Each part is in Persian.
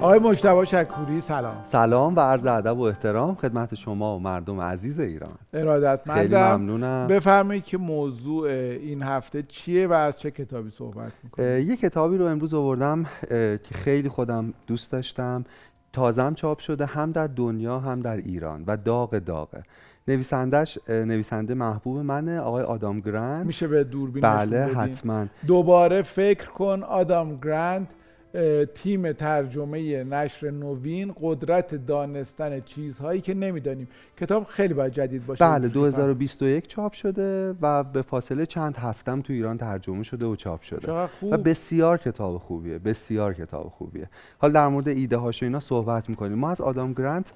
آقای مجتبا شکوری سلام سلام و عرض ادب و احترام خدمت شما و مردم عزیز ایران ارادتمندم خیلی ممنونم بفرمایید که موضوع این هفته چیه و از چه کتابی صحبت میکنید یه کتابی رو امروز آوردم که خیلی خودم دوست داشتم تازم چاپ شده هم در دنیا هم در ایران و داغ داغه نویسندش نویسنده محبوب منه آقای آدام گرند میشه به دوربین بله حتما دوباره فکر کن آدام گرند تیم ترجمه نشر نوین قدرت دانستن چیزهایی که نمیدانیم کتاب خیلی باید جدید باشه بله 2021 چاپ شده و به فاصله چند هفتم تو ایران ترجمه شده و چاپ شده و بسیار کتاب خوبیه بسیار کتاب خوبیه حالا در مورد ایده هاش اینا صحبت میکنیم ما از آدام گرانت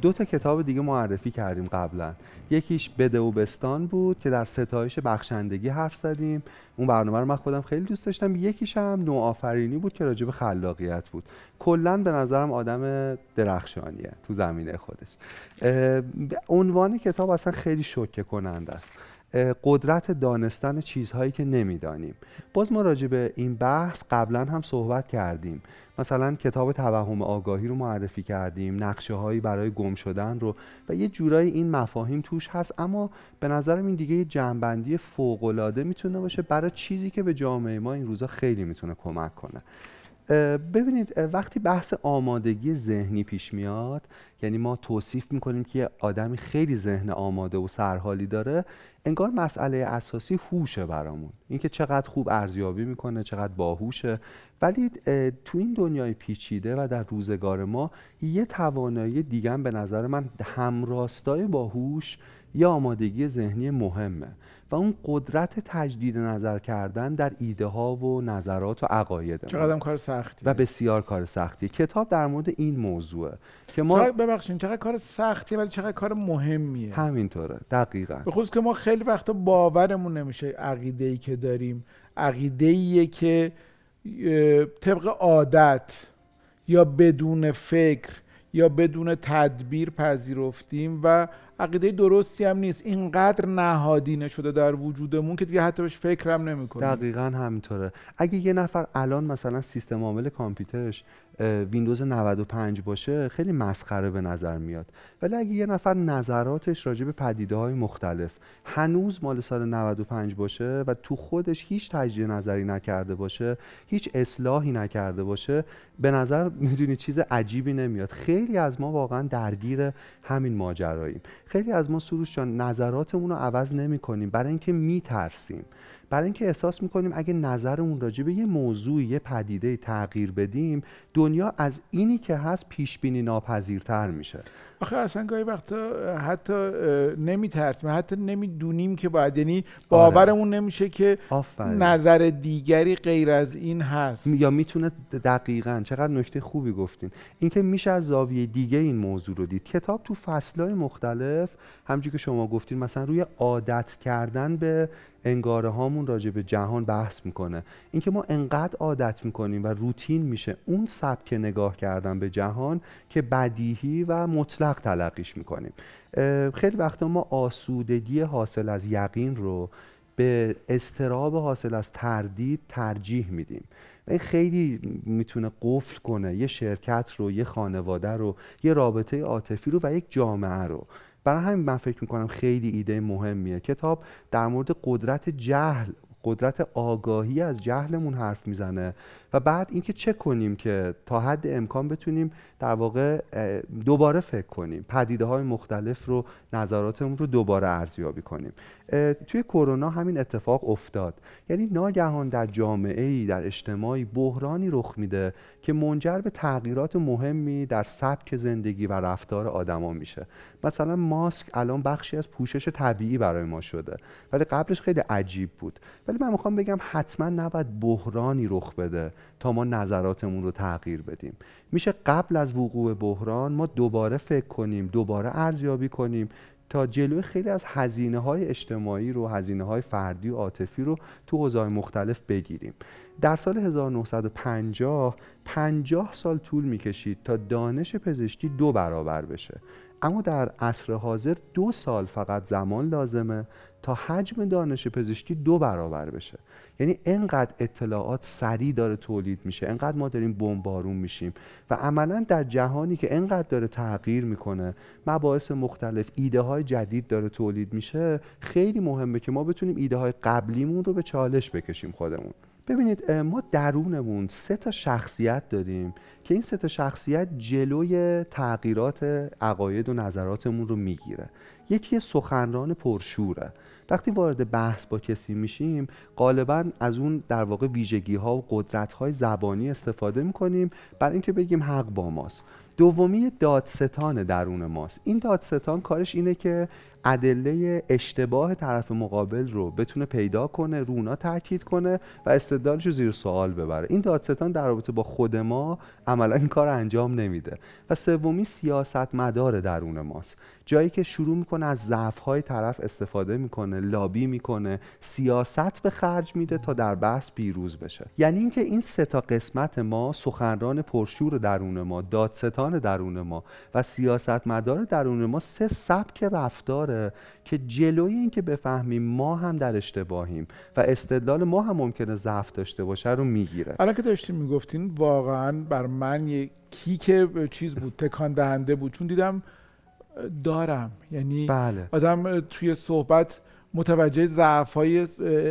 دو تا کتاب دیگه معرفی کردیم قبلا یکیش بده و بستان بود که در ستایش بخشندگی حرف زدیم اون برنامه رو من خودم خیلی دوست داشتم یکیش هم نوآفرینی بود که راجع خلاقیت بود کلا به نظرم آدم درخشانیه تو زمینه خودش عنوان کتاب اصلا خیلی شوکه کننده است قدرت دانستن چیزهایی که نمیدانیم باز ما راجع به این بحث قبلا هم صحبت کردیم مثلا کتاب توهم آگاهی رو معرفی کردیم نقشه هایی برای گم شدن رو و یه جورایی این مفاهیم توش هست اما به نظرم این دیگه یه جنبندی فوقلاده میتونه باشه برای چیزی که به جامعه ما این روزا خیلی میتونه کمک کنه ببینید وقتی بحث آمادگی ذهنی پیش میاد یعنی ما توصیف میکنیم که آدمی خیلی ذهن آماده و سرحالی داره انگار مسئله اساسی هوشه برامون اینکه چقدر خوب ارزیابی میکنه چقدر باهوشه ولی تو این دنیای پیچیده و در روزگار ما یه توانایی دیگه به نظر من همراستای باهوش یا آمادگی ذهنی مهمه و اون قدرت تجدید نظر کردن در ایده ها و نظرات و عقاید چقدر کار سختی و بسیار کار سختی کتاب در مورد این موضوع که ما چقدر ببخشید چقدر کار سختی ولی چقدر کار مهمیه همینطوره دقیقا به خصوص که ما خیلی وقتا باورمون نمیشه عقیده ای که داریم عقیده ایه که طبق عادت یا بدون فکر یا بدون تدبیر پذیرفتیم و عقیده درستی هم نیست اینقدر نهادینه شده در وجودمون که دیگه حتی بهش فکرم نمیکنیم دقیقا همینطوره اگه یه نفر الان مثلا سیستم عامل کامپیوترش ویندوز 95 باشه خیلی مسخره به نظر میاد ولی اگه یه نفر نظراتش راجع به پدیده های مختلف هنوز مال سال 95 باشه و تو خودش هیچ تجزیه نظری نکرده باشه هیچ اصلاحی نکرده باشه به نظر میدونی چیز عجیبی نمیاد خیلی از ما واقعا درگیر همین ماجراییم خیلی از ما سروش جان نظراتمون رو عوض نمی کنیم برای اینکه میترسیم برای اینکه احساس میکنیم اگه نظرمون راجع به یه موضوع یه پدیده تغییر بدیم دنیا از اینی که هست پیش بینی ناپذیرتر میشه آخه اصلا گاهی وقتا حتی نمیترسیم حتی نمیدونیم که باید یعنی آره. باورمون نمیشه که نظر دیگری غیر از این هست یا میتونه دقیقا چقدر نکته خوبی گفتین اینکه میشه از زاویه دیگه این موضوع رو دید کتاب تو فصلهای مختلف همچی که شما گفتین مثلا روی عادت کردن به انگاره هامون راجع به جهان بحث میکنه اینکه ما انقدر عادت میکنیم و روتین میشه اون سبک نگاه کردن به جهان که بدیهی و مطلق تلقیش میکنیم خیلی وقتا ما آسودگی حاصل از یقین رو به استراب حاصل از تردید ترجیح میدیم و این خیلی میتونه قفل کنه یه شرکت رو یه خانواده رو یه رابطه عاطفی رو و یک جامعه رو برای همین من فکر میکنم خیلی ایده مهمیه کتاب در مورد قدرت جهل قدرت آگاهی از جهلمون حرف میزنه و بعد اینکه چه کنیم که تا حد امکان بتونیم در واقع دوباره فکر کنیم پدیده های مختلف رو نظراتمون رو دوباره ارزیابی کنیم توی کرونا همین اتفاق افتاد یعنی ناگهان در جامعه ای در اجتماعی بحرانی رخ میده که منجر به تغییرات مهمی در سبک زندگی و رفتار آدما میشه مثلا ماسک الان بخشی از پوشش طبیعی برای ما شده ولی قبلش خیلی عجیب بود ولی من میخوام بگم حتما نباید بحرانی رخ بده تا ما نظراتمون رو تغییر بدیم میشه قبل از وقوع بحران ما دوباره فکر کنیم دوباره ارزیابی کنیم تا جلوی خیلی از هزینه های اجتماعی رو هزینه های فردی و عاطفی رو تو حوزه‌های مختلف بگیریم در سال 1950 50 سال طول میکشید تا دانش پزشکی دو برابر بشه اما در عصر حاضر دو سال فقط زمان لازمه تا حجم دانش پزشکی دو برابر بشه یعنی انقدر اطلاعات سریع داره تولید میشه انقدر ما داریم بمبارون میشیم و عملا در جهانی که انقدر داره تغییر میکنه مباحث مختلف ایده های جدید داره تولید میشه خیلی مهمه که ما بتونیم ایده های قبلیمون رو به چالش بکشیم خودمون ببینید ما درونمون سه تا شخصیت داریم که این سه تا شخصیت جلوی تغییرات عقاید و نظراتمون رو میگیره یکی سخنران پرشوره وقتی وارد بحث با کسی میشیم غالبا از اون در واقع ویژگی ها و قدرت های زبانی استفاده میکنیم برای اینکه بگیم حق با ماست دومی دادستان درون ماست این دادستان کارش اینه که ادله اشتباه طرف مقابل رو بتونه پیدا کنه رونا تاکید کنه و استدلالش رو زیر سوال ببره این دادستان در رابطه با خود ما عملا این کار انجام نمیده و سومی سیاست مدار درون ماست جایی که شروع میکنه از ضعف‌های طرف استفاده میکنه لابی میکنه سیاست به خرج میده تا در بحث پیروز بشه یعنی اینکه این سه تا قسمت ما سخنران پرشور درون ما دادستان درون ما و سیاستمدار درون ما سه سبک رفتاره که جلوی اینکه بفهمیم ما هم در اشتباهیم و استدلال ما هم ممکنه ضعف داشته باشه رو میگیره الان که داشتیم میگفتین واقعا بر من یک کیک چیز بود تکان دهنده بود چون دیدم دارم یعنی بله. آدم توی صحبت متوجه ضعف های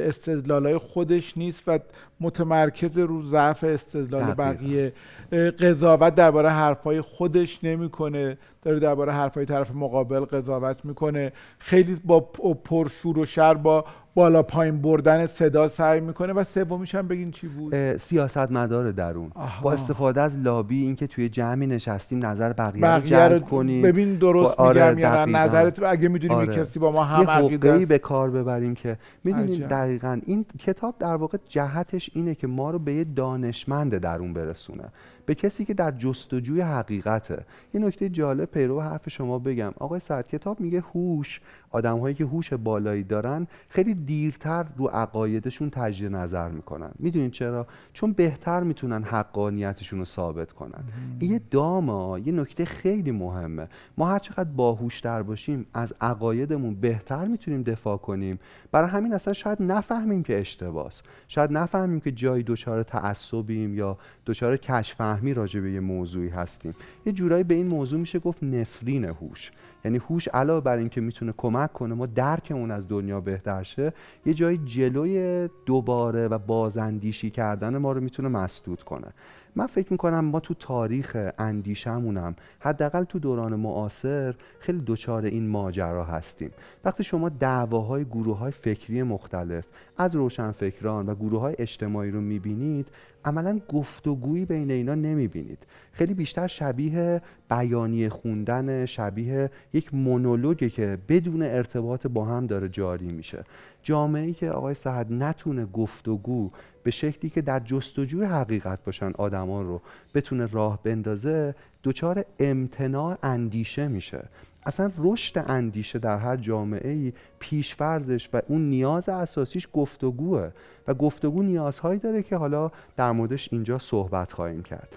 استدلال های خودش نیست و متمرکز رو ضعف استدلال بقیه قضاوت درباره های خودش نمیکنه داره درباره های طرف مقابل قضاوت میکنه خیلی با پرشور و شر با بالا پایین بردن صدا سعی میکنه و سومیش هم بگین چی بود مدار درون آها. با استفاده از لابی اینکه توی جمعی نشستیم نظر بقیه, بقیه رو جلب کنیم ببین درست خب، آره میگم یا یعنی نه اگه میدونیم آره. کسی با ما هم عقیده است به کار ببریم که میدونیم دقیقا این کتاب در واقع جهتش اینه که ما رو به یه دانشمند درون برسونه به کسی که در جستجوی حقیقته یه نکته جالب پیرو حرف شما بگم آقای سعد کتاب میگه هوش آدمهایی که هوش بالایی دارن خیلی دیرتر رو عقایدشون تجدید نظر میکنن میدونین چرا چون بهتر میتونن حقانیتشون رو ثابت کنن یه داما یه نکته خیلی مهمه ما هر چقدر باهوشتر باشیم از عقایدمون بهتر میتونیم دفاع کنیم برای همین اصلا شاید نفهمیم که اشتباس شاید نفهمیم که جای دچار تعصبیم یا دچار کشف مهمی راجع به یه موضوعی هستیم یه جورایی به این موضوع میشه گفت نفرین هوش یعنی هوش علاوه بر اینکه میتونه کمک کنه ما درکمون از دنیا بهتر شه یه جای جلوی دوباره و بازاندیشی کردن ما رو میتونه مسدود کنه من فکر میکنم ما تو تاریخ اندیشمونم حداقل تو دوران معاصر خیلی دچار این ماجرا هستیم وقتی شما دعواهای گروه های فکری مختلف از روشنفکران و گروه اجتماعی رو میبینید عملا گفتگویی بین اینا نمیبینید خیلی بیشتر شبیه بیانیه خوندن شبیه یک مونولوگی که بدون ارتباط با هم داره جاری میشه جامعه که آقای سعد نتونه گفتگو به شکلی که در جستجوی حقیقت باشن آدمان رو بتونه راه بندازه دچار امتناع اندیشه میشه اصلا رشد اندیشه در هر جامعه ای پیشفرزش و اون نیاز اساسیش گفتگوه و گفتگو نیازهایی داره که حالا در موردش اینجا صحبت خواهیم کرد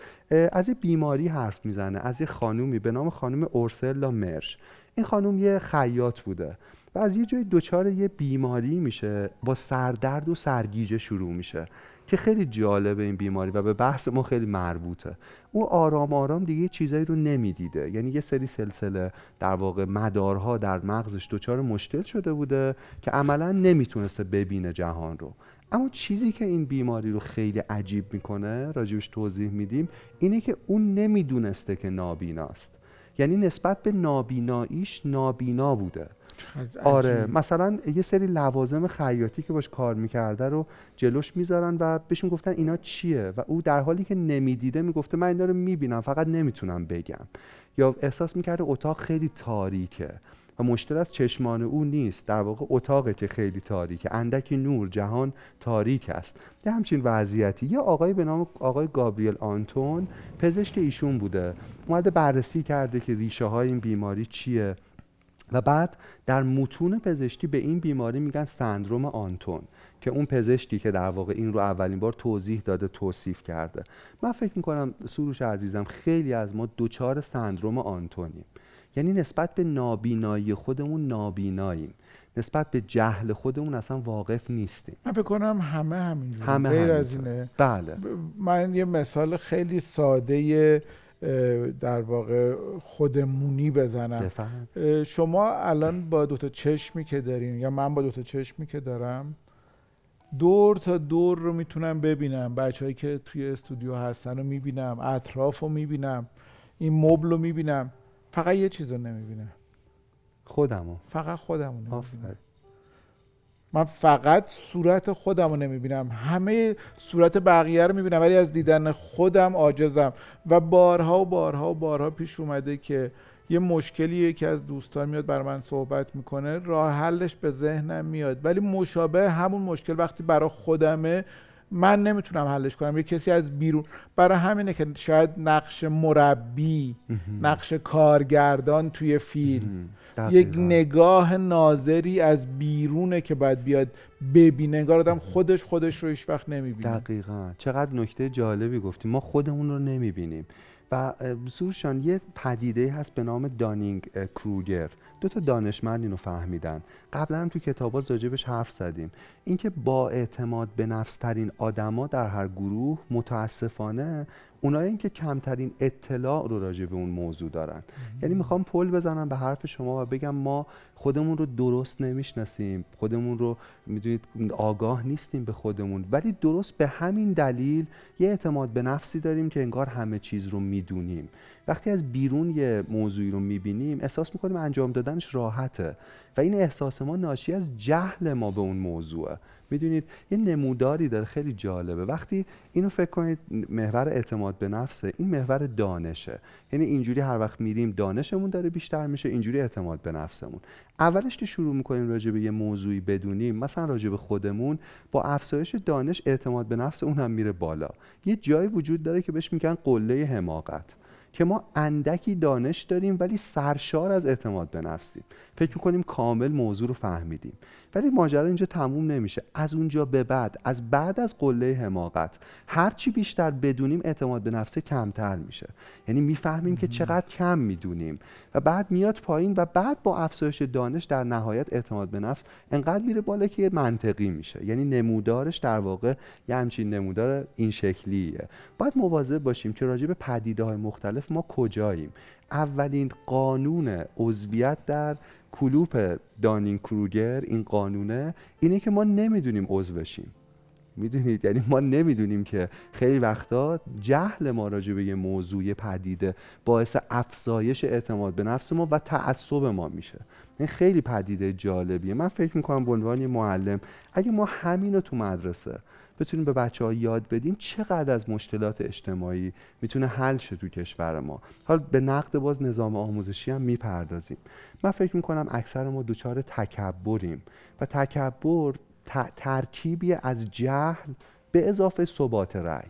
از یه بیماری حرف میزنه از یه خانومی به نام خانم اورسلا مرش این خانوم یه خیاط بوده و از یه جای دچار یه بیماری میشه با سردرد و سرگیجه شروع میشه که خیلی جالبه این بیماری و به بحث ما خیلی مربوطه او آرام آرام دیگه چیزایی رو نمیدیده یعنی یه سری سلسله در واقع مدارها در مغزش دچار مشکل شده بوده که عملا نمیتونسته ببینه جهان رو اما چیزی که این بیماری رو خیلی عجیب میکنه راجبش توضیح میدیم اینه که اون نمیدونسته که نابیناست یعنی نسبت به نابیناییش نابینا بوده آره مثلا یه سری لوازم خیاطی که باش کار میکرده رو جلوش میذارن و بهش گفتن اینا چیه و او در حالی که نمیدیده میگفته من اینا رو میبینم فقط نمیتونم بگم یا احساس میکرده اتاق خیلی تاریکه و مشکل از چشمان او نیست در واقع اتاقه که خیلی تاریکه اندکی نور جهان تاریک است یه همچین وضعیتی یه آقای به نام آقای گابریل آنتون پزشک ایشون بوده اومده بررسی کرده که ریشه های این بیماری چیه و بعد در متون پزشکی به این بیماری میگن سندروم آنتون که اون پزشکی که در واقع این رو اولین بار توضیح داده توصیف کرده من فکر میکنم سروش عزیزم خیلی از ما دوچار سندروم آنتونیم یعنی نسبت به نابینایی خودمون نابیناییم نسبت به جهل خودمون اصلا واقف نیستیم من فکر کنم همه همینجوری همه غیر از اینه بله من یه مثال خیلی ساده در واقع خودمونی بزنم شما الان با دو تا چشمی که دارین یا من با دو تا چشمی که دارم دور تا دور رو میتونم ببینم بچههایی که توی استودیو هستن رو میبینم اطراف رو میبینم این مبل رو میبینم فقط یه چیز رو نمیبینم خودمو فقط خودمو نمیبینم من فقط صورت خودم رو نمیبینم همه صورت بقیه رو میبینم ولی از دیدن خودم عاجزم و بارها و بارها و بارها پیش اومده که یه مشکلی یکی از دوستان میاد بر من صحبت میکنه راه حلش به ذهنم میاد ولی مشابه همون مشکل وقتی برای خودمه من نمیتونم حلش کنم یه کسی از بیرون برای همینه که شاید نقش مربی نقش کارگردان توی فیلم یک نگاه ناظری از بیرونه که باید بیاد ببینه انگار آدم خودش خودش رو هیچ وقت نمیبینه دقیقا چقدر نکته جالبی گفتیم ما خودمون رو نمیبینیم و سورشان یه پدیده هست به نام دانینگ کروگر دو تا دانشمند اینو فهمیدن قبلا هم تو کتابا راجبش حرف زدیم اینکه با اعتماد به نفس ترین آدما در هر گروه متاسفانه اونایی که کمترین اطلاع رو راجع به اون موضوع دارن یعنی میخوام پل بزنم به حرف شما و بگم ما خودمون رو درست نمیشناسیم خودمون رو میدونید آگاه نیستیم به خودمون ولی درست به همین دلیل یه اعتماد به نفسی داریم که انگار همه چیز رو میدونیم وقتی از بیرون یه موضوعی رو میبینیم احساس میکنیم انجام دادنش راحته و این احساس ما ناشی از جهل ما به اون موضوعه میدونید یه نموداری داره خیلی جالبه وقتی اینو فکر کنید محور اعتماد به نفسه این محور دانشه یعنی اینجوری هر وقت میریم دانشمون داره بیشتر میشه اینجوری اعتماد به نفسمون اولش که شروع میکنیم راجع به یه موضوعی بدونیم مثلا راجع به خودمون با افزایش دانش اعتماد به نفس اون هم میره بالا یه جایی وجود داره که بهش میگن قله حماقت که ما اندکی دانش داریم ولی سرشار از اعتماد به نفسیم فکر میکنیم کامل موضوع رو فهمیدیم ولی ماجرا اینجا تموم نمیشه از اونجا به بعد از بعد از قله حماقت هرچی بیشتر بدونیم اعتماد به نفس کمتر میشه یعنی میفهمیم که چقدر کم میدونیم و بعد میاد پایین و بعد با افزایش دانش در نهایت اعتماد به نفس انقدر میره بالا که منطقی میشه یعنی نمودارش در واقع یه همچین نمودار این شکلیه باید مواظب باشیم که راجع به مختلف ما کجاییم اولین قانون عضویت در کلوپ دانین کروگر این قانونه اینه که ما نمیدونیم عضوشیم میدونید یعنی ما نمیدونیم که خیلی وقتا جهل ما راجع به یه موضوع پدیده باعث افزایش اعتماد به نفس ما و تعصب ما میشه این خیلی پدیده جالبیه من فکر میکنم به عنوان معلم اگه ما همین تو مدرسه بتونیم به بچه ها یاد بدیم چقدر از مشکلات اجتماعی میتونه حل شه تو کشور ما حالا به نقد باز نظام آموزشی هم میپردازیم من فکر میکنم اکثر ما دچار تکبریم و تکبر ترکیبی از جهل به اضافه ثبات رأی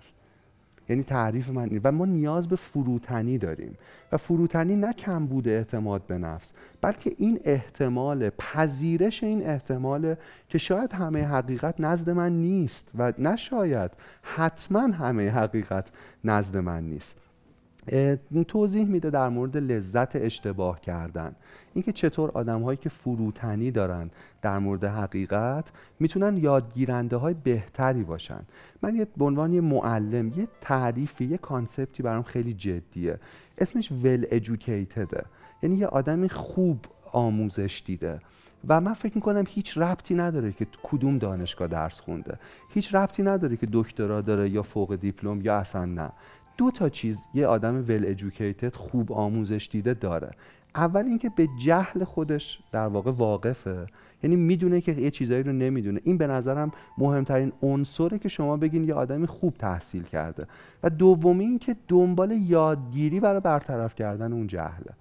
یعنی تعریف من و ما نیاز به فروتنی داریم و فروتنی نه کم بوده اعتماد به نفس بلکه این احتمال پذیرش این احتمال که شاید همه حقیقت نزد من نیست و نشاید حتما همه حقیقت نزد من نیست توضیح میده در مورد لذت اشتباه کردن اینکه چطور آدمهایی که فروتنی دارن در مورد حقیقت میتونن یادگیرنده های بهتری باشن من یه به عنوان یه معلم یه تعریفی یه کانسپتی برام خیلی جدیه اسمش ول educatedه یعنی یه آدمی خوب آموزش دیده و من فکر میکنم هیچ ربطی نداره که کدوم دانشگاه درس خونده هیچ ربطی نداره که دکترا داره یا فوق دیپلم یا اصلا نه دو تا چیز یه آدم ول ادوکیتد خوب آموزش دیده داره اول اینکه به جهل خودش در واقع واقفه یعنی میدونه که یه چیزایی رو نمیدونه این به نظرم مهمترین عنصره که شما بگین یه آدمی خوب تحصیل کرده و دومی اینکه دنبال یادگیری برای برطرف کردن اون جهله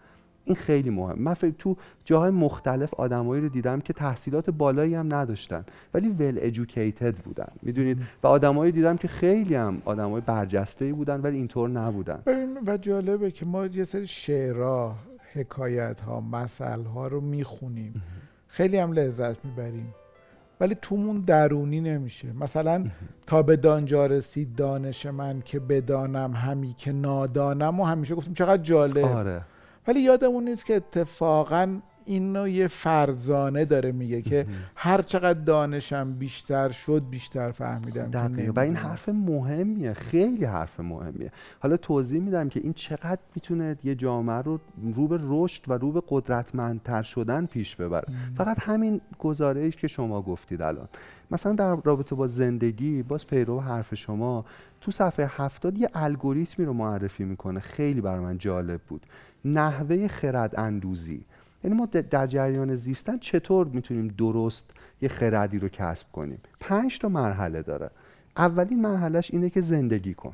این خیلی مهم من فکر تو جاهای مختلف آدمایی رو دیدم که تحصیلات بالایی هم نداشتن ولی ول educated بودن میدونید و آدمایی دیدم که خیلی هم آدمای برجسته ای بودن ولی اینطور نبودن و جالبه که ما یه سری شعرها حکایت ها مسئله ها رو میخونیم خیلی هم لذت میبریم ولی تومون درونی نمیشه مثلا تا به دانجا رسید دانش من که بدانم همی که نادانم و همیشه گفتیم چقدر جالب آره. ولی یادمون نیست که اتفاقا این یه فرزانه داره میگه که هر چقدر دانشم بیشتر شد بیشتر فهمیدم دقیقا و این حرف مهمیه خیلی حرف مهمیه حالا توضیح میدم که این چقدر میتونه یه جامعه رو رو به رشد و رو به قدرتمندتر شدن پیش ببره فقط همین گزارش که شما گفتید الان مثلا در رابطه با زندگی باز پیرو حرف شما تو صفحه هفتاد یه الگوریتمی رو معرفی میکنه خیلی بر من جالب بود نحوه خرد اندوزی یعنی ما در جریان زیستن چطور میتونیم درست یه خردی رو کسب کنیم پنج تا مرحله داره اولین مرحلهش اینه که زندگی کن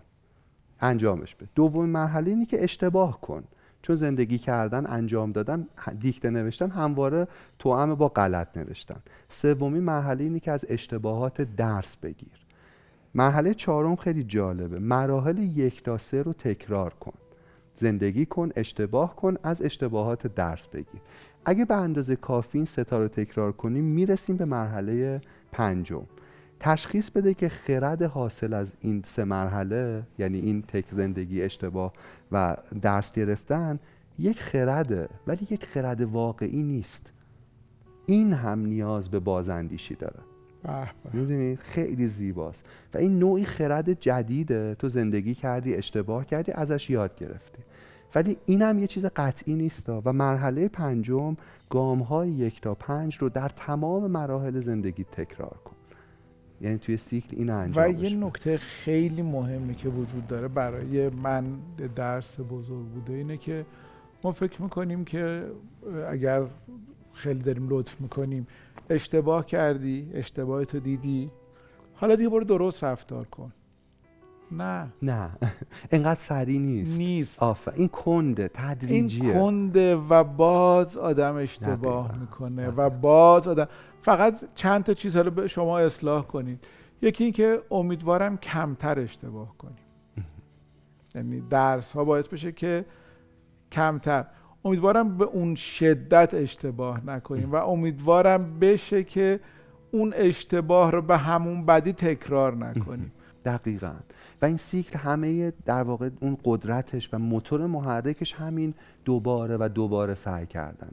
انجامش به دومین مرحله اینه که اشتباه کن چون زندگی کردن انجام دادن دیکته نوشتن همواره توأم با غلط نوشتن سومین مرحله اینه که از اشتباهات درس بگیر مرحله چهارم خیلی جالبه مراحل یک تا سه رو تکرار کن زندگی کن اشتباه کن از اشتباهات درس بگیر اگه به اندازه کافی این ستا رو تکرار کنیم میرسیم به مرحله پنجم تشخیص بده که خرد حاصل از این سه مرحله یعنی این تک زندگی اشتباه و درس گرفتن یک خرده ولی یک خرد واقعی نیست این هم نیاز به بازاندیشی داره میدونی خیلی زیباست و این نوعی خرد جدیده تو زندگی کردی اشتباه کردی ازش یاد گرفتی ولی این هم یه چیز قطعی نیست و مرحله پنجم گام های یک تا پنج رو در تمام مراحل زندگی تکرار کن یعنی توی سیکل این انجام و یه نکته خیلی مهمی که وجود داره برای من درس بزرگ بوده اینه که ما فکر میکنیم که اگر خیلی داریم لطف میکنیم اشتباه کردی اشتباهتو دیدی حالا دیگه برو درست رفتار کن نه نه انقدر سریع نیست نیست این کنده تدریجیه این کنده و باز آدم اشتباه میکنه و باز آدم فقط چند تا چیز حالا به شما اصلاح کنید یکی اینکه امیدوارم کمتر اشتباه کنیم یعنی درس ها باعث بشه که کمتر امیدوارم به اون شدت اشتباه نکنیم و امیدوارم بشه که اون اشتباه رو به همون بدی تکرار نکنیم دقیقاً و این سیکل همه در واقع اون قدرتش و موتور محرکش همین دوباره و دوباره سعی کردنه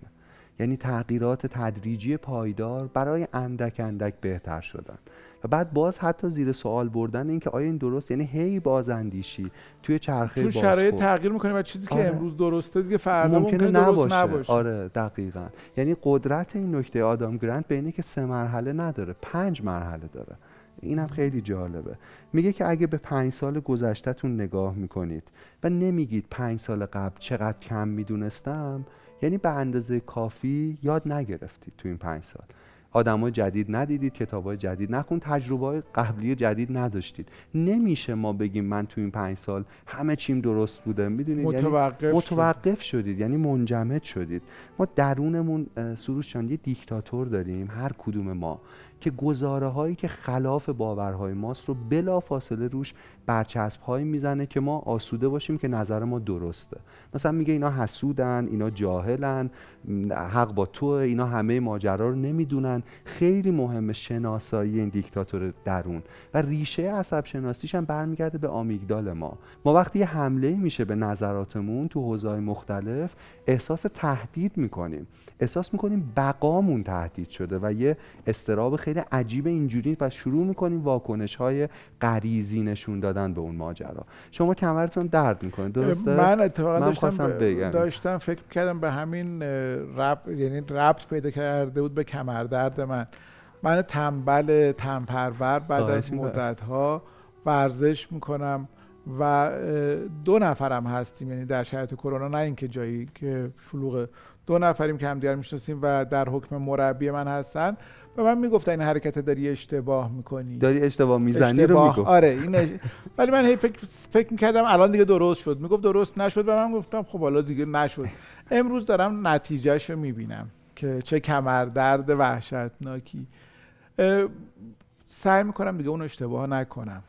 یعنی تغییرات تدریجی پایدار برای اندک اندک بهتر شدن و بعد باز حتی زیر سوال بردن اینکه آیا این درست یعنی هی بازاندیشی توی چرخه باز شرایط تغییر میکنه و چیزی که آره. امروز درسته دیگه فردا ممکنه, نباشه. نباشه آره دقیقا یعنی قدرت این نکته آدم گرند به اینه که سه مرحله نداره پنج مرحله داره این هم خیلی جالبه میگه که اگه به پنج سال گذشتهتون نگاه میکنید و نمیگید پنج سال قبل چقدر کم میدونستم یعنی به اندازه کافی یاد نگرفتید تو این پنج سال ها جدید ندیدید های جدید نخون تجربه های قبلی جدید نداشتید نمیشه ما بگیم من تو این پنج سال همه چیم درست بوده میدونید یعنی متوقف, یعنی متوقف شدید یعنی منجمد شدید ما درونمون سروش یه دیکتاتور داریم هر کدوم ما که گزاره هایی که خلاف باورهای ماست رو بلا فاصله روش برچسب هایی میزنه که ما آسوده باشیم که نظر ما درسته مثلا میگه اینا حسودن اینا جاهلن حق با تو اینا همه ماجرا رو نمیدونن خیلی مهم شناسایی این دیکتاتور درون و ریشه عصب شناسیش هم برمیگرده به آمیگدال ما ما وقتی یه حمله میشه به نظراتمون تو حوزه‌های مختلف احساس تهدید میکنیم احساس میکنیم بقامون تهدید شده و یه استراب خیلی عجیب اینجوری و شروع میکنیم واکنش های غریزی نشون دادن به اون ماجرا شما کمرتون درد میکنه درسته من اتفاقا داشتم, داشتم فکر کردم به همین ربط یعنی ربط پیدا کرده بود به درد من من تنبل تنپرور بعد از مدت ها ورزش میکنم و دو نفرم هستیم یعنی در شرایط کرونا نه اینکه جایی که شلوغ دو نفریم که همدیگر میشناسیم و در حکم مربی من هستن و من میگفتن این حرکت داری اشتباه میکنی داری اشتباه میزنی رو میگفت آره این ولی من هی فکر فکر میکردم الان دیگه درست شد میگفت درست نشد و من گفتم خب حالا دیگه نشد امروز دارم نتیجهش رو میبینم که چه کمر درد وحشتناکی سعی میکنم دیگه اون اشتباه نکنم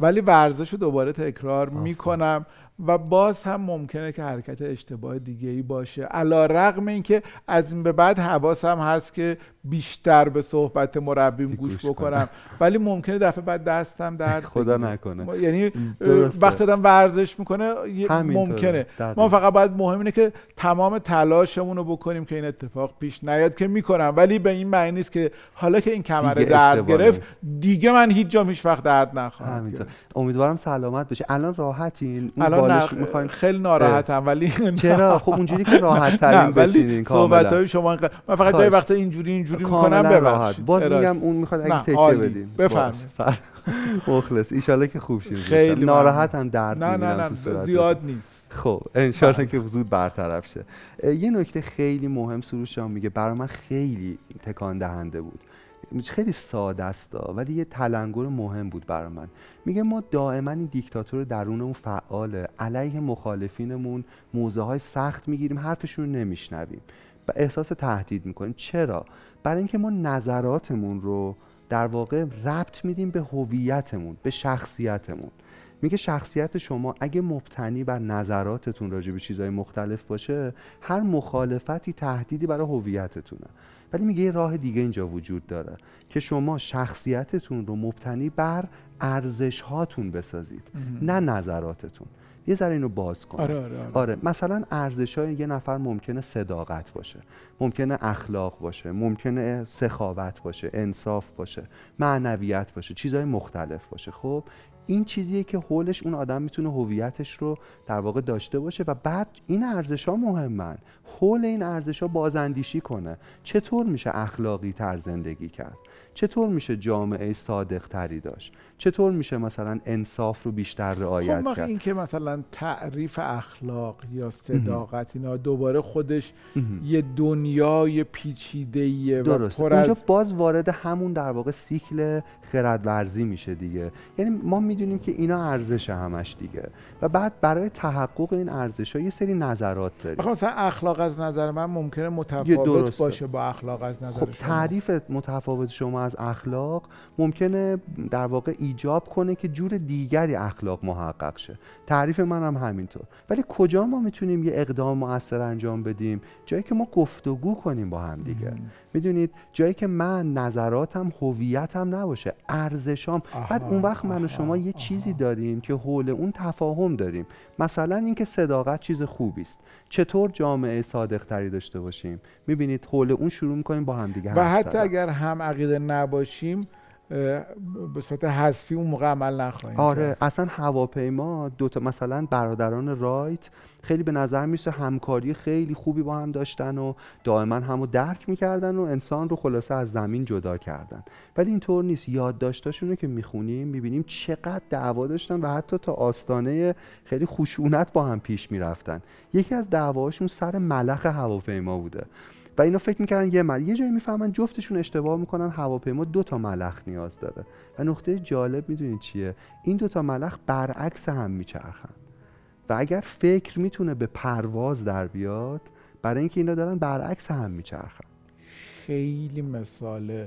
ولی ورزش رو دوباره تکرار میکنم و باز هم ممکنه که حرکت اشتباه دیگه ای باشه علا رقم این که از این به بعد حواسم هست که بیشتر به صحبت مربیم گوش بکنم ولی ممکنه دفعه بعد دستم درد خدا نکنه یعنی وقتی دادم ورزش میکنه ممکنه ما فقط باید مهم اینه که تمام تلاشمون رو بکنیم که این اتفاق پیش نیاد که میکنم ولی به این معنی نیست که حالا که این کمره درد گرفت دیگه من هیچ جا هیچ وقت درد نخواهم امیدوارم سلامت باشی. الان راحتین خیلی ناراحتم ولی چرا خب اونجوری که راحت ترین بشینین صحبت های شما من فقط گاهی وقت اینجوری اینجوری میکنم ببخشید باز میگم اون میخواد اگه تکیه بدیم بفرمایید مخلص ایشالله که خوب شید خیلی ناراحتم درد نه نه نه زیاد نیست خب انشالله بله. که زود برطرف شه یه نکته خیلی مهم سروش میگه برای من خیلی تکان دهنده بود خیلی ساده است ولی یه تلنگر مهم بود برای من میگه ما دائما این دیکتاتور درونمون فعاله علیه مخالفینمون موزه های سخت میگیریم حرفشون رو نمیشنویم و احساس تهدید میکنیم چرا برای اینکه ما نظراتمون رو در واقع ربط میدیم به هویتمون به شخصیتمون میگه شخصیت شما اگه مبتنی بر نظراتتون راجع به چیزهای مختلف باشه هر مخالفتی تهدیدی برای هویتتونه ولی میگه یه راه دیگه اینجا وجود داره که شما شخصیتتون رو مبتنی بر ارزش هاتون بسازید نه نظراتتون یه ذره اینو باز کن آره،, آره, آره, آره. مثلا ارزش های یه نفر ممکنه صداقت باشه ممکنه اخلاق باشه ممکنه سخاوت باشه انصاف باشه معنویت باشه چیزهای مختلف باشه خب این چیزیه که حولش اون آدم میتونه هویتش رو در واقع داشته باشه و بعد این ارزش ها مهمن حول این ارزش ها بازاندیشی کنه چطور میشه اخلاقی تر زندگی کرد چطور میشه جامعه صادق تری داشت چطور میشه مثلا انصاف رو بیشتر رعایت خب کرد این که مثلا تعریف اخلاق یا صداقت اینا دوباره خودش یه دنیای پیچیده درست پر از... باز وارد همون در واقع سیکل خردورزی میشه دیگه یعنی ما میدونیم که اینا ارزش همش دیگه و بعد برای تحقق این ارزش ها یه سری نظرات داریم مثلا اخلاق از نظر من ممکنه متفاوت باشه با اخلاق از نظر خب، شما. تعریف متفاوت شما از اخلاق ممکنه در واقع ایجاب کنه که جور دیگری اخلاق محقق شه تعریف من هم همینطور ولی کجا ما میتونیم یه اقدام مؤثر انجام بدیم جایی که ما گفتگو کنیم با هم دیگه میدونید جایی که من نظراتم هویتم نباشه ارزشام بعد اون وقت من و شما یه چیزی داریم که حول اون تفاهم داریم مثلا اینکه صداقت چیز خوبی است چطور جامعه صادق تری داشته باشیم میبینید حول اون شروع میکنیم با هم دیگه و حتی اگر هم عقیده نباشیم به صورت حسفی اون موقع عمل نخواهیم آره اصلا هواپیما دو مثلا برادران رایت خیلی به نظر میشه همکاری خیلی خوبی با هم داشتن و دائما همو درک میکردن و انسان رو خلاصه از زمین جدا کردن ولی اینطور نیست یادداشتاشون رو که میخونیم میبینیم چقدر دعوا داشتن و حتی تا آستانه خیلی خشونت با هم پیش میرفتن یکی از دعواشون سر ملخ هواپیما بوده و اینا فکر میکردن یه یه جایی میفهمن جفتشون اشتباه میکنن هواپیما دو تا ملخ نیاز داره و نقطه جالب میدونید چیه این دو تا ملخ برعکس هم میچرخن و اگر فکر میتونه به پرواز در بیاد برای اینکه اینا دارن برعکس هم میچرخن خیلی مثال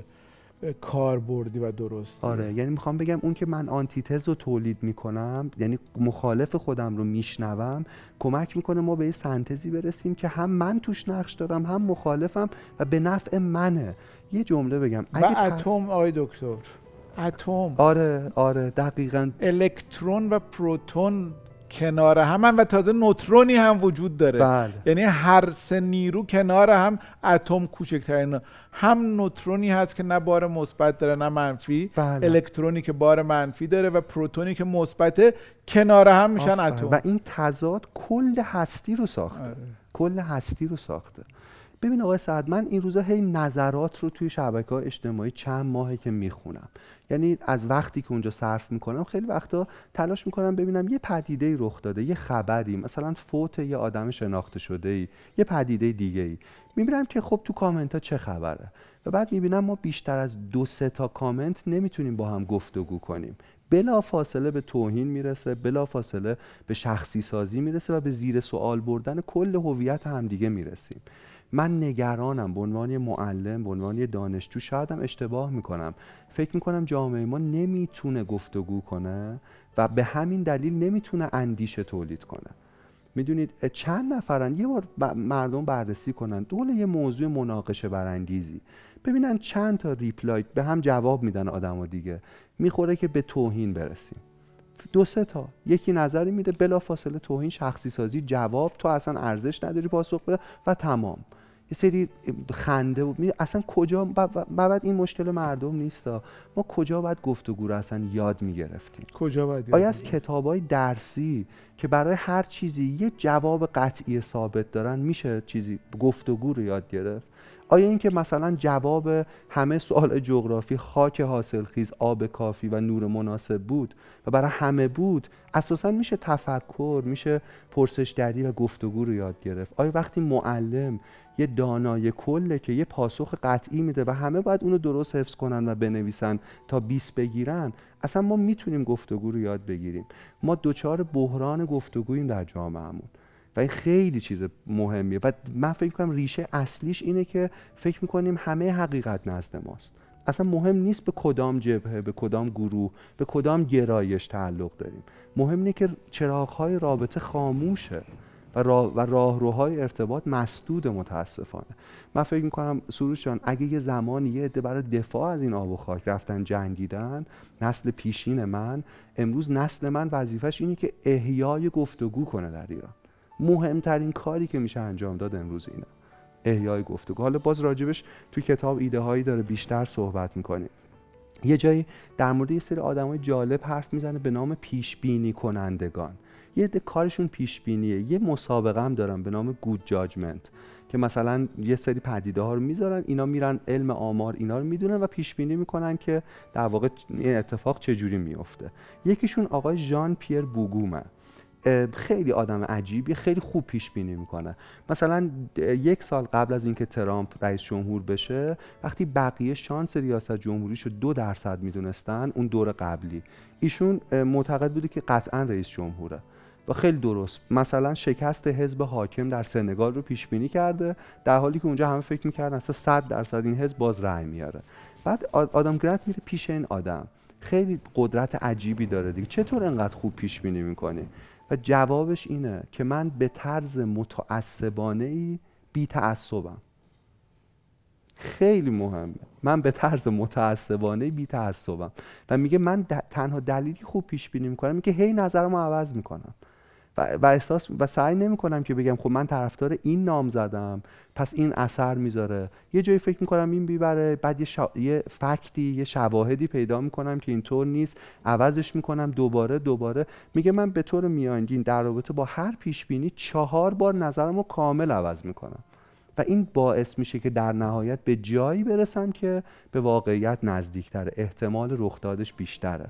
کاربردی و درست آره یعنی میخوام بگم اون که من آنتیتز رو تولید میکنم یعنی مخالف خودم رو میشنوم کمک میکنه ما به یه سنتزی برسیم که هم من توش نقش دارم هم مخالفم و به نفع منه یه جمله بگم و اتم آی دکتر اتم آره آره دقیقا الکترون و پروتون کنار هم و تازه نوترونی هم وجود داره بله. یعنی هر سه نیرو کنار هم اتم کوچکترین هم نوترونی هست که نه بار مثبت داره نه منفی بله. الکترونی که بار منفی داره و پروتونی که مثبت کنار هم میشن اتم و این تضاد کل هستی رو ساخته آره. کل هستی رو ساخته ببین آقای سعد من این روزا هی نظرات رو توی شبکه های اجتماعی چند ماهه که میخونم یعنی از وقتی که اونجا صرف میکنم خیلی وقتا تلاش میکنم ببینم یه پدیده رخ داده یه خبری مثلا فوت یه آدم شناخته شده ای یه پدیده دیگه ای میبینم که خب تو کامنت ها چه خبره و بعد میبینم ما بیشتر از دو سه تا کامنت نمیتونیم با هم گفتگو کنیم بلا فاصله به توهین میرسه بلا فاصله به شخصی سازی میرسه و به زیر سوال بردن کل هویت همدیگه میرسیم من نگرانم به عنوان معلم به عنوان دانشجو هم اشتباه میکنم فکر میکنم جامعه ما نمیتونه گفتگو کنه و به همین دلیل نمیتونه اندیشه تولید کنه میدونید چند نفرن یه بار مردم بررسی کنن دول یه موضوع مناقشه برانگیزی ببینن چند تا ریپلای به هم جواب میدن آدما دیگه میخوره که به توهین برسیم دو سه تا یکی نظری میده فاصله توهین شخصی سازی جواب تو اصلا ارزش نداری پاسخ بده و تمام یه سری خنده و اصلا کجا بعد این مشکل مردم نیست ما کجا باید گفتگو رو اصلا یاد میگرفتیم کجا باید آیا از کتاب های درسی که برای هر چیزی یه جواب قطعی ثابت دارن میشه چیزی گفتگو رو یاد گرفت آیا اینکه مثلا جواب همه سوال جغرافی خاک حاصلخیز آب کافی و نور مناسب بود و برای همه بود اساسا میشه تفکر میشه دردی و گفتگو رو یاد گرفت آیا وقتی معلم یه دانای کله که یه پاسخ قطعی میده و همه باید اونو درست حفظ کنن و بنویسن تا 20 بگیرن اصلا ما میتونیم گفتگو رو یاد بگیریم ما دچار بحران گفتگوییم در جامعهمون و این خیلی چیز مهمیه و من فکر میکنم ریشه اصلیش اینه که فکر میکنیم همه حقیقت نزد ماست اصلا مهم نیست به کدام جبهه به کدام گروه به کدام گرایش تعلق داریم مهم اینه که چراغهای رابطه خاموشه و, و راهروهای ارتباط مسدود متاسفانه من فکر میکنم سروش جان اگه یه زمانی یه عده برای دفاع از این آب و خاک رفتن جنگیدن نسل پیشین من امروز نسل من وظیفش اینه که احیای گفتگو کنه در ایران مهمترین کاری که میشه انجام داد امروز اینه احیای گفتگو حالا باز راجبش توی کتاب ایده هایی داره بیشتر صحبت میکنه یه جایی در مورد یه سری های جالب حرف میزنه به نام پیش بینی کنندگان یه ده کارشون پیش بینیه یه مسابقه هم دارن به نام گود جاجمنت که مثلا یه سری پدیده ها رو میذارن اینا میرن علم آمار اینا رو میدونن و پیش بینی میکنن که در واقع این اتفاق جوری میفته یکیشون آقای ژان پیر بوگومه خیلی آدم عجیبی خیلی خوب پیش بینی میکنه مثلا یک سال قبل از اینکه ترامپ رئیس جمهور بشه وقتی بقیه شانس ریاست جمهوریش رو دو درصد میدونستن اون دور قبلی ایشون معتقد بوده که قطعا رئیس جمهوره و خیلی درست مثلا شکست حزب حاکم در سنگال رو پیش بینی کرده در حالی که اونجا همه فکر میکردن اصلا 100 درصد این حزب باز رأی میاره بعد آدم میره پیش این آدم خیلی قدرت عجیبی داره دیگه چطور انقدر خوب پیش بینی میکنه و جوابش اینه که من به طرز متعصبانه ای بی تعصبم خیلی مهمه من به طرز متعصبانه بی تعصبم و میگه من تنها دلیلی خوب پیش بینی میکنم اینکه هی نظرمو عوض میکنم و, و احساس و سعی کنم که بگم خب من طرفدار این نام زدم پس این اثر میذاره یه جایی فکر کنم این بیبره بعد یه, فکتی یه شواهدی پیدا کنم که اینطور نیست عوضش کنم دوباره دوباره میگه من به طور میانگین در رابطه با هر پیش بینی چهار بار نظرم رو کامل عوض میکنم و این باعث میشه که در نهایت به جایی برسم که به واقعیت نزدیکتره احتمال رخدادش بیشتره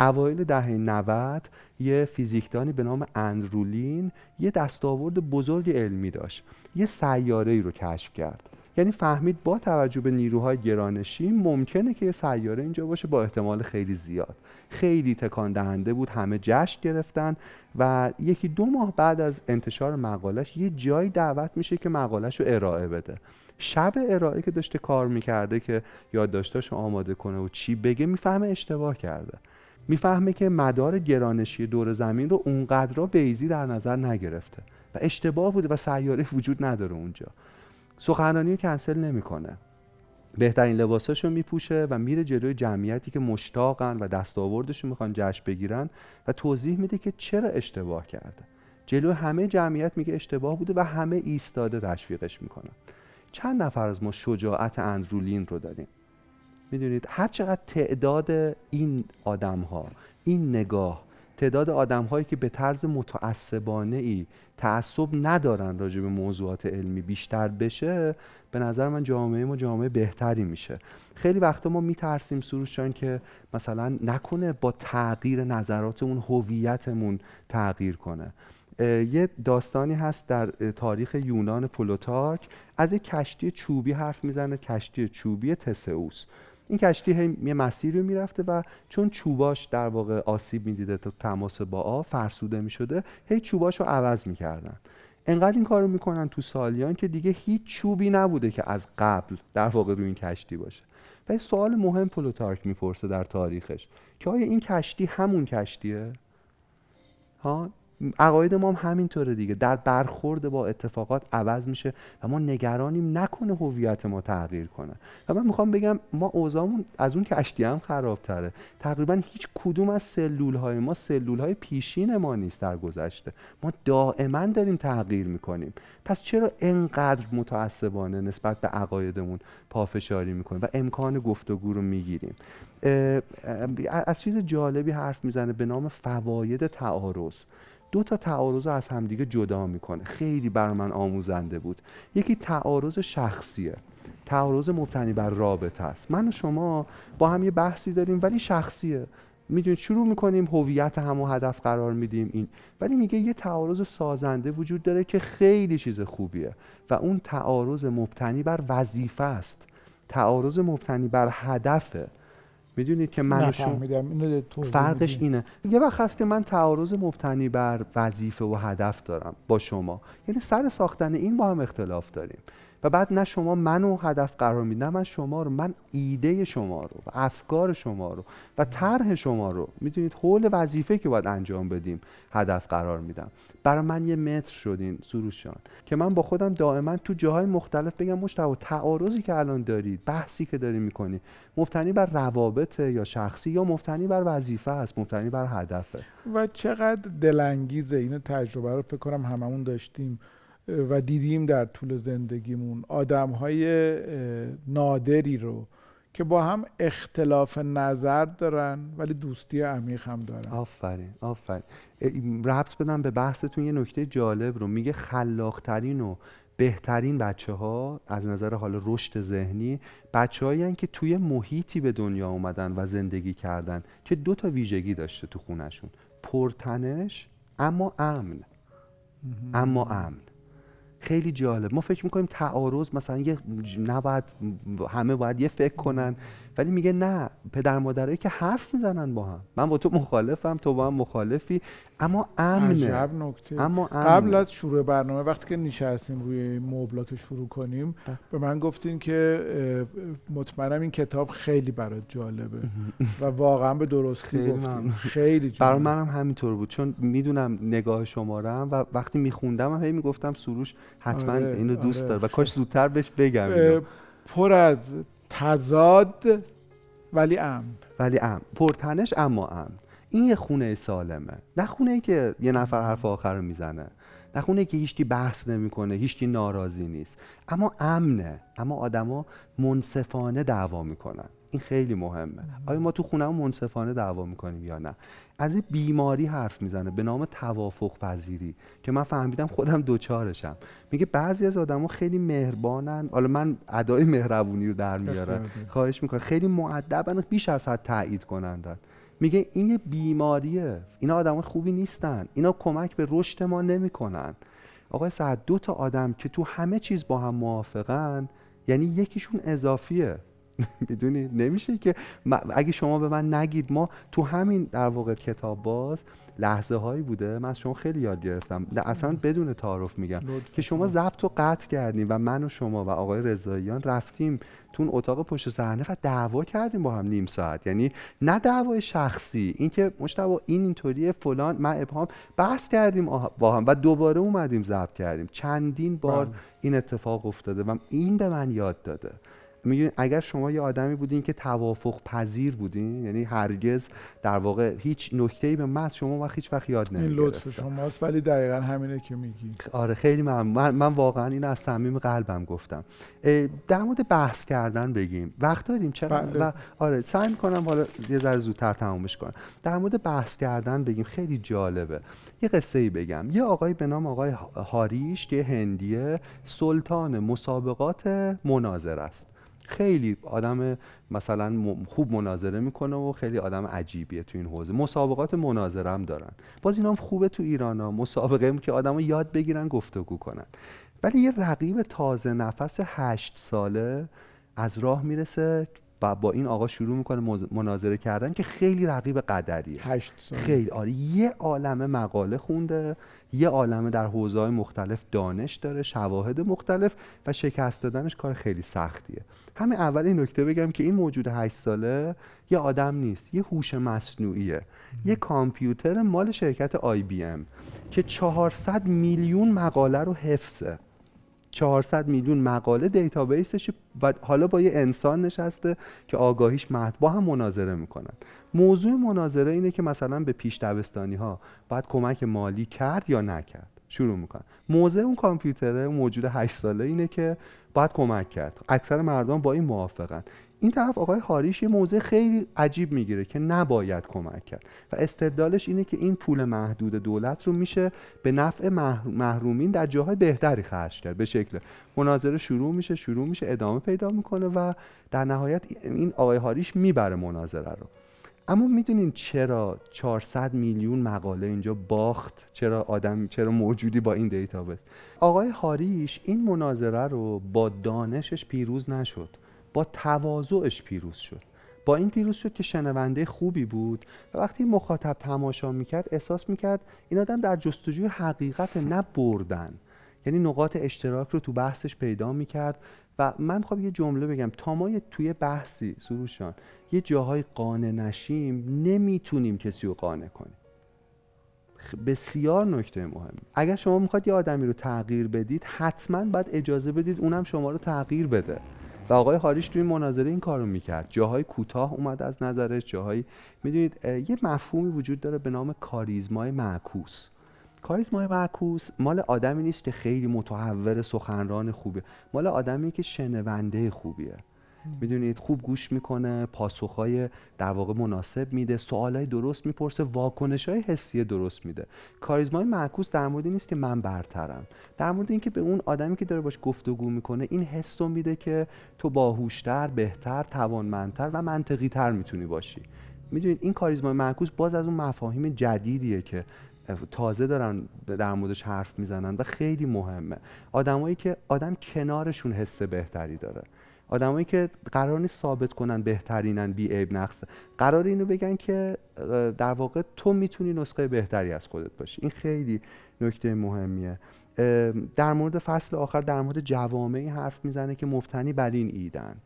اوایل دهه 90 یه فیزیکدانی به نام اندرولین یه دستاورد بزرگ علمی داشت یه سیاره ای رو کشف کرد یعنی فهمید با توجه به نیروهای گرانشی ممکنه که یه سیاره اینجا باشه با احتمال خیلی زیاد خیلی تکان دهنده بود همه جشن گرفتن و یکی دو ماه بعد از انتشار مقالش یه جایی دعوت میشه که مقالش رو ارائه بده شب ارائه که داشته کار میکرده که یادداشتاش آماده کنه و چی بگه میفهمه اشتباه کرده میفهمه که مدار گرانشی دور زمین رو اونقدر بیزی در نظر نگرفته و اشتباه بوده و سیاره وجود نداره اونجا سخنرانی رو کنسل نمیکنه بهترین لباساشو میپوشه و میره جلوی جمعیتی که مشتاقن و دستاوردشو میخوان جشن بگیرن و توضیح میده که چرا اشتباه کرده جلو همه جمعیت میگه اشتباه بوده و همه ایستاده تشویقش میکنن چند نفر از ما شجاعت اندرولین رو داریم میدونید هر چقدر تعداد این آدم ها این نگاه تعداد آدم هایی که به طرز متعصبانه ای تعصب ندارن راجع به موضوعات علمی بیشتر بشه به نظر من جامعه ما جامعه بهتری میشه خیلی وقتا ما میترسیم سروش که مثلا نکنه با تغییر نظراتمون هویتمون تغییر کنه یه داستانی هست در تاریخ یونان پلوتارک از یک کشتی چوبی حرف میزنه کشتی چوبی تسئوس این کشتی هم یه مسیری رو میرفته و چون چوباش در واقع آسیب میدیده تا تماس با آب فرسوده میشده هی چوباش رو عوض میکردن انقدر این کارو میکنن تو سالیان که دیگه هیچ چوبی نبوده که از قبل در واقع روی این کشتی باشه و سوال مهم پلوتارک میپرسه در تاریخش که آیا این کشتی همون کشتیه ها عقاید ما هم همینطوره دیگه در برخورد با اتفاقات عوض میشه و ما نگرانیم نکنه هویت ما تغییر کنه و من میخوام بگم ما اوزامون از اون که اشتی هم خرابتره تقریبا هیچ کدوم از سلول های ما سلول های پیشین ما نیست در گذشته ما دائما داریم تغییر میکنیم پس چرا انقدر متعصبانه نسبت به عقایدمون پافشاری میکنیم و امکان گفتگو رو میگیریم از چیز جالبی حرف میزنه به نام فواید تعارض دو تا تعارض از همدیگه جدا میکنه خیلی بر من آموزنده بود یکی تعارض شخصیه تعارض مبتنی بر رابطه است من و شما با هم یه بحثی داریم ولی شخصیه میدونید شروع میکنیم هویت هم و هدف قرار میدیم این ولی میگه یه تعارض سازنده وجود داره که خیلی چیز خوبیه و اون تعارض مبتنی بر وظیفه است تعارض مبتنی بر هدفه میدونید که من شما فرقش اینه یه وقت هست که من تعارض مبتنی بر وظیفه و هدف دارم با شما یعنی سر ساختن این با هم اختلاف داریم و بعد نه شما منو هدف قرار میدید نه من شما رو من ایده شما رو و افکار شما رو و طرح شما رو میتونید حول وظیفه که باید انجام بدیم هدف قرار میدم برای من یه متر شدین سروشان که من با خودم دائما تو جاهای مختلف بگم مشتبه تعارضی که الان دارید بحثی که داری میکنید مفتنی بر روابط یا شخصی یا مفتنی بر وظیفه است مفتنی بر هدفه و چقدر دلانگیزه اینو تجربه رو فکر کنم هممون داشتیم و دیدیم در طول زندگیمون آدم های نادری رو که با هم اختلاف نظر دارن ولی دوستی عمیق هم دارن آفرین آفرین ربط بدم به بحثتون یه نکته جالب رو میگه خلاقترین و بهترین بچه ها از نظر حال رشد ذهنی بچه هایی که توی محیطی به دنیا اومدن و زندگی کردن که دو تا ویژگی داشته تو خونشون پرتنش اما امن اما امن خیلی جالب ما فکر میکنیم تعارض مثلا یه نباید همه باید یه فکر کنن ولی میگه نه پدر مادرایی که حرف میزنن با هم من با تو مخالفم تو با هم مخالفی اما امنه عجب نکته اما امنه. قبل از شروع برنامه وقتی که نشستیم روی موبلا که شروع کنیم بله. به من گفتین که مطمئنم این کتاب خیلی برات جالبه و واقعا به درستی گفتین خیلی جالبه برای منم همینطور بود چون میدونم نگاه شما هم و وقتی میخوندم هی میگفتم سروش حتما آره، اینو دوست آره. داره و کاش زودتر بهش بگم پر از تضاد ولی امن ولی امن پرتنش اما امن این یه خونه سالمه نه خونه ای که یه نفر حرف آخر رو میزنه نه خونه ای که هیچکی بحث نمیکنه هیچکی ناراضی نیست اما امنه اما آدما منصفانه دعوا میکنن این خیلی مهمه آیا ما تو خونه منصفانه دعوا میکنیم یا نه از بیماری حرف میزنه به نام توافق پذیری که من فهمیدم خودم دوچارشم میگه بعضی از آدما خیلی مهربانن حالا من ادای مهربونی رو در میارم خواهش میکنم خیلی معدبن بیش از حد تایید کنندن میگه این یه بیماریه اینا آدم خوبی نیستن اینا کمک به رشد ما نمیکنن آقای سعد دو تا آدم که تو همه چیز با هم موافقن یعنی یکیشون اضافیه میدونی نمیشه که اگه شما به من نگید ما تو همین در واقع کتاب باز لحظه هایی بوده من از شما خیلی یاد گرفتم اصلا بدون تعارف میگم که شما ضبط و قطع کردیم و من و شما و آقای رضاییان رفتیم تو اون اتاق پشت صحنه و دعوا کردیم با هم نیم ساعت یعنی نه دعوای شخصی اینکه مشتبا این اینطوریه فلان من ابهام بحث کردیم با هم و دوباره اومدیم ضبط کردیم چندین بار بله. این اتفاق افتاده و این به من یاد داده میگن اگر شما یه آدمی بودین که توافق پذیر بودین یعنی هرگز در واقع هیچ نکته‌ای به من شما و هیچ وقت یاد نمیگرفت این لطف شماست ولی دقیقا همینه که میگی آره خیلی ممنون من, من واقعا این از صمیم قلبم گفتم در مورد بحث کردن بگیم وقت داریم چرا بله. و آره سعی می‌کنم حالا یه ذره زودتر تمومش کنم در مورد بحث کردن بگیم خیلی جالبه یه قصه ای بگم یه آقای به نام آقای هاریش که هندیه سلطان مسابقات مناظر است خیلی آدم مثلا خوب مناظره میکنه و خیلی آدم عجیبیه تو این حوزه مسابقات مناظره هم دارن باز اینا هم خوبه تو ایران ها مسابقه هم که آدم ها یاد بگیرن گفتگو کنن ولی یه رقیب تازه نفس هشت ساله از راه میرسه و با این آقا شروع میکنه مناظره کردن که خیلی رقیب قدریه هشت سال. خیلی آره یه عالمه مقاله خونده یه عالمه در حوزه‌های مختلف دانش داره شواهد مختلف و شکست دادنش کار خیلی سختیه همین اول این نکته بگم که این موجود 8 ساله یه آدم نیست یه هوش مصنوعیه یه کامپیوتر مال شرکت آی بی ام که 400 میلیون مقاله رو حفظه 400 میلیون مقاله دیتابیسش و حالا با یه انسان نشسته که آگاهیش مهد هم مناظره میکنن موضوع مناظره اینه که مثلا به پیش ها باید کمک مالی کرد یا نکرد شروع میکنن موضع اون کامپیوتره موجود هشت ساله اینه که باید کمک کرد اکثر مردم با این موافقن این طرف آقای هاریش یه موضع خیلی عجیب میگیره که نباید کمک کرد و استدلالش اینه که این پول محدود دولت رو میشه به نفع محرومین در جاهای بهتری خرج کرد به شکل مناظره شروع میشه شروع میشه ادامه پیدا میکنه و در نهایت این آقای هاریش میبره مناظره رو اما میدونین چرا 400 میلیون مقاله اینجا باخت چرا آدم چرا موجودی با این دیتابیس آقای هاریش این مناظره رو با دانشش پیروز نشد با تواضعش پیروز شد با این پیروز شد که شنونده خوبی بود و وقتی مخاطب تماشا میکرد احساس میکرد این آدم در جستجوی حقیقت نه یعنی نقاط اشتراک رو تو بحثش پیدا میکرد و من میخوام یه جمله بگم تا ما توی بحثی سروشان یه جاهای قانه نشیم نمیتونیم کسی رو قانه کنیم بسیار نکته مهم اگر شما میخواد یه آدمی رو تغییر بدید حتما باید اجازه بدید اونم شما رو تغییر بده و آقای هاریش توی مناظره این کارو میکرد جاهای کوتاه اومد از نظرش جاهای میدونید یه مفهومی وجود داره به نام کاریزمای معکوس کاریزمای معکوس مال آدمی نیست که خیلی متحور سخنران خوبه مال آدمی که شنونده خوبیه میدونید خوب گوش میکنه پاسخهای در واقع مناسب میده سوالای درست میپرسه واکنش های حسی درست میده کاریزمای معکوس در مورد نیست که من برترم در مورد اینکه به اون آدمی که داره باش گفتگو میکنه این حس رو میده که تو باهوشتر بهتر توانمندتر و منطقی میتونی باشی میدونید این کاریزمای معکوس باز از اون مفاهیم جدیدیه که تازه دارن در موردش حرف میزنن و خیلی مهمه آدمایی که آدم کنارشون حس بهتری داره آدمایی که قرار نیست ثابت کنن بهترینن بی عیب نقص قرار اینو بگن که در واقع تو میتونی نسخه بهتری از خودت باشی این خیلی نکته مهمیه در مورد فصل آخر در مورد جوامعی حرف میزنه که مبتنی بر این ایدن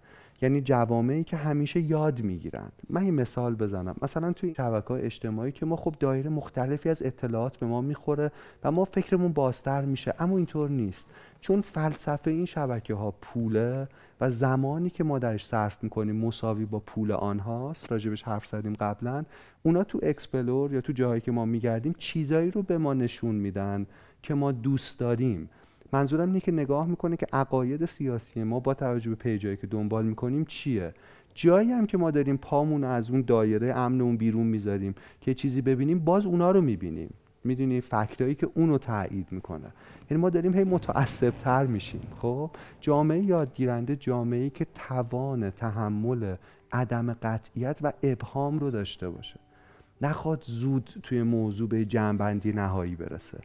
یعنی جوامعی که همیشه یاد میگیرن من یه مثال بزنم مثلا توی شبکه اجتماعی که ما خب دایره مختلفی از اطلاعات به ما میخوره و ما فکرمون بازتر میشه اما اینطور نیست چون فلسفه این شبکه ها پوله و زمانی که ما درش صرف میکنیم مساوی با پول آنهاست راجبش حرف زدیم قبلا اونا تو اکسپلور یا تو جاهایی که ما میگردیم چیزایی رو به ما نشون میدن که ما دوست داریم منظورم اینه که نگاه میکنه که عقاید سیاسی ما با توجه به پیجایی که دنبال میکنیم چیه جایی هم که ما داریم پامون از اون دایره امن اون بیرون میذاریم که چیزی ببینیم باز اونا رو میبینیم میدونی فکرهایی که اونو تایید میکنه یعنی ما داریم هی متعصب تر میشیم خب جامعه یادگیرنده جامعه ای که توان تحمل عدم قطعیت و ابهام رو داشته باشه نخواد زود توی موضوع به نهایی برسه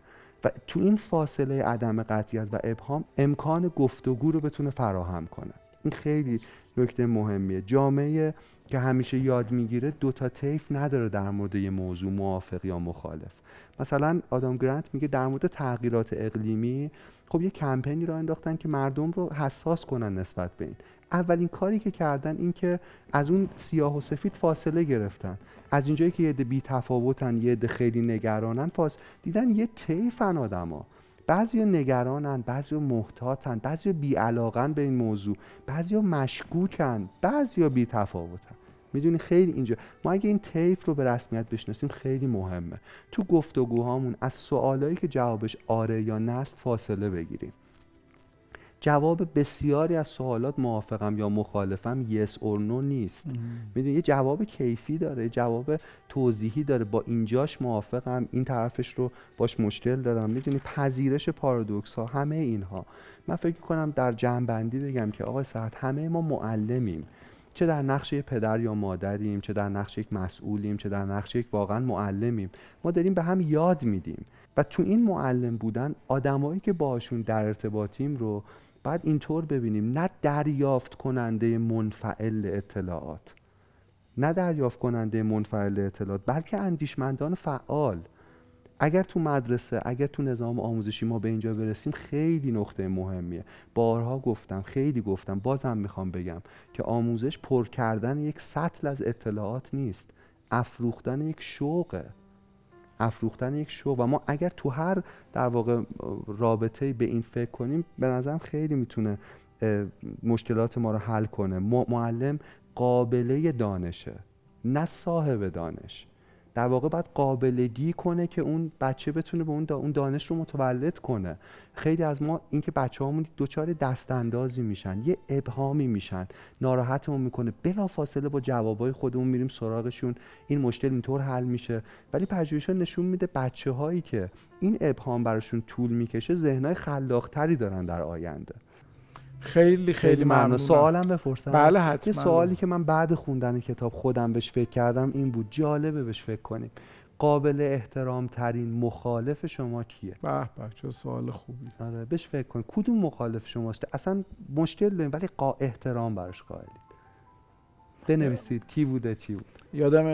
و تو این فاصله عدم قطعیت و ابهام امکان گفتگو رو بتونه فراهم کنه این خیلی نکته مهمیه جامعه که همیشه یاد میگیره دو تا طیف نداره در مورد یه موضوع موافق یا مخالف مثلا آدام گرانت میگه در مورد تغییرات اقلیمی خب یه کمپینی را انداختن که مردم رو حساس کنن نسبت به این اولین کاری که کردن این که از اون سیاه و سفید فاصله گرفتن از اینجایی که یه ده بی تفاوتن یه عده خیلی نگرانن فاس دیدن یه طیفن آدما بعضی نگرانن بعضی محتاطن بعضی علاقن به این موضوع بعضی مشکوکن بعضی بی تفاوتن میدونی خیلی اینجا ما اگه این طیف رو به رسمیت بشناسیم خیلی مهمه تو گفتگوهامون از سوالایی که جوابش آره یا نست فاصله بگیریم جواب بسیاری از سوالات موافقم یا مخالفم یس اور نو نیست میدونی یه جواب کیفی داره جواب توضیحی داره با اینجاش موافقم این طرفش رو باش مشکل دارم میدونی پذیرش پارادوکس ها همه اینها من فکر کنم در جنبندی بگم که آقای سعد همه ما معلمیم چه در نقش پدر یا مادریم چه در نقش یک مسئولیم چه در نقش یک واقعا معلمیم ما داریم به هم یاد میدیم و تو این معلم بودن آدمایی که باشون در ارتباطیم رو بعد اینطور ببینیم نه دریافت کننده منفعل اطلاعات نه دریافت کننده منفعل اطلاعات بلکه اندیشمندان فعال اگر تو مدرسه اگر تو نظام آموزشی ما به اینجا برسیم خیلی نقطه مهمیه بارها گفتم خیلی گفتم بازم میخوام بگم که آموزش پر کردن یک سطل از اطلاعات نیست افروختن یک شوقه افروختن یک شو و ما اگر تو هر در واقع رابطه به این فکر کنیم به نظرم خیلی میتونه مشکلات ما رو حل کنه معلم قابله دانشه نه صاحب دانش در واقع باید قابلگی کنه که اون بچه بتونه به اون, اون دانش رو متولد کنه خیلی از ما اینکه بچه هامون دست اندازی میشن یه ابهامی میشن ناراحتمون میکنه بلا فاصله با جوابای خودمون میریم سراغشون این مشکل اینطور حل میشه ولی ها نشون میده بچه هایی که این ابهام براشون طول میکشه ذهنهای خلاقتری دارن در آینده خیلی خیلی ممنون سوالم بپرسم بله حتما یه سوالی که من بعد خوندن کتاب خودم بهش فکر کردم این بود جالبه بهش فکر کنیم قابل احترام ترین مخالف شما کیه به به چه سوال خوبی آره بهش فکر کن کدوم مخالف شماست اصلا مشکل داریم ولی قا احترام براش قائلید بنویسید کی بوده چی بود یادم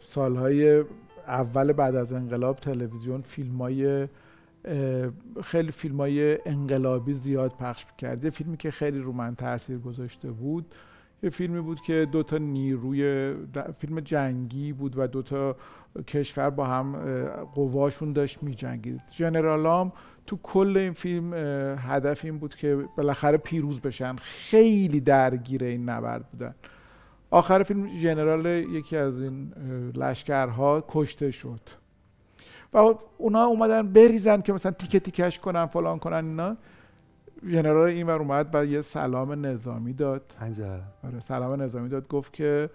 سالهای اول بعد از انقلاب تلویزیون فیلمای خیلی فیلم های انقلابی زیاد پخش کرد یه فیلمی که خیلی رو من تاثیر گذاشته بود یه فیلمی بود که دو تا نیروی فیلم جنگی بود و دو تا کشور با هم قواشون داشت می جنگید جنرالام تو کل این فیلم هدف این بود که بالاخره پیروز بشن خیلی درگیر این نبرد بودن آخر فیلم جنرال یکی از این لشکرها کشته شد و اونا اومدن بریزن که مثلا تیکه تیکش کنن فلان کنن اینا ژنرال اینور اومد و یه سلام نظامی داد آره، سلام نظامی داد گفت که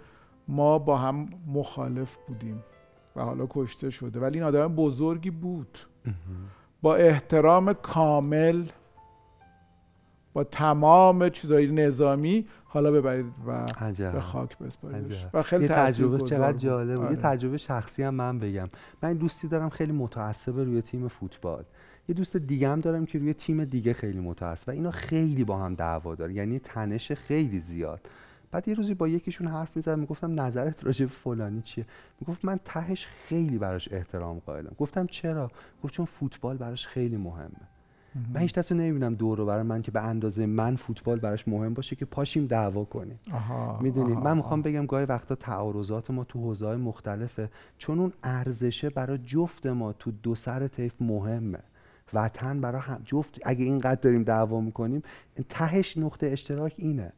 ما با هم مخالف بودیم و حالا کشته شده ولی این آدم بزرگی بود با احترام کامل با تمام چیزهای نظامی حالا ببرید و عجب. به خاک بسپارید و خیلی تجربه چقدر جالب یه آره. تجربه شخصی هم من بگم من دوستی دارم خیلی متعصب روی تیم فوتبال یه دوست دیگه هم دارم که روی تیم دیگه خیلی متعصب و اینا خیلی با هم دعوا داره یعنی تنش خیلی زیاد بعد یه روزی با یکیشون حرف میزد میگفتم نظرت راجع به فلانی چیه میگفت من تهش خیلی براش احترام قائلم گفتم چرا گفت چون فوتبال براش خیلی مهمه من هیچ دست نمیبینم دور و برای من که به اندازه من فوتبال براش مهم باشه که پاشیم دعوا کنیم میدونید من میخوام بگم گاهی وقتا تعارضات ما تو حوزه مختلفه چون اون ارزشه برای جفت ما تو دو سر طیف مهمه وطن برای هم جفت اگه اینقدر داریم دعوا میکنیم تهش نقطه اشتراک اینه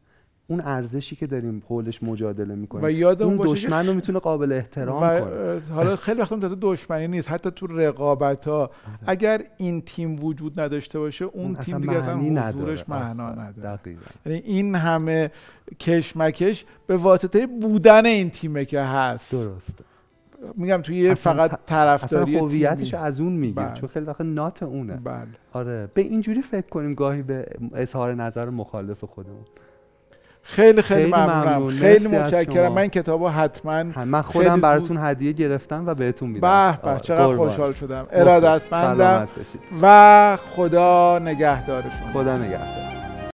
اون ارزشی که داریم پولش مجادله میکنیم و اون, دشمن رو میتونه قابل احترام کنه حالا خیلی وقت تازه دشمنی نیست حتی تو رقابت ها آره. اگر این تیم وجود نداشته باشه اون, تیم دیگه اصلا حضورش معنا نداره یعنی این همه کشمکش به واسطه بودن این تیمه که هست درسته میگم توی یه فقط طرفداری هویتش از اون میگه بله. چون خیلی وقت نات اونه بله. آره به اینجوری فکر کنیم گاهی به اظهار نظر مخالف خودمون خیلی خیلی, ممنونم خیلی متشکرم من کتاب کتابو حتما من خودم براتون هدیه گرفتم و بهتون میدم به آره. به چقدر خوشحال شدم ارادتمندم و خدا نگهدارشون خدا نگهدار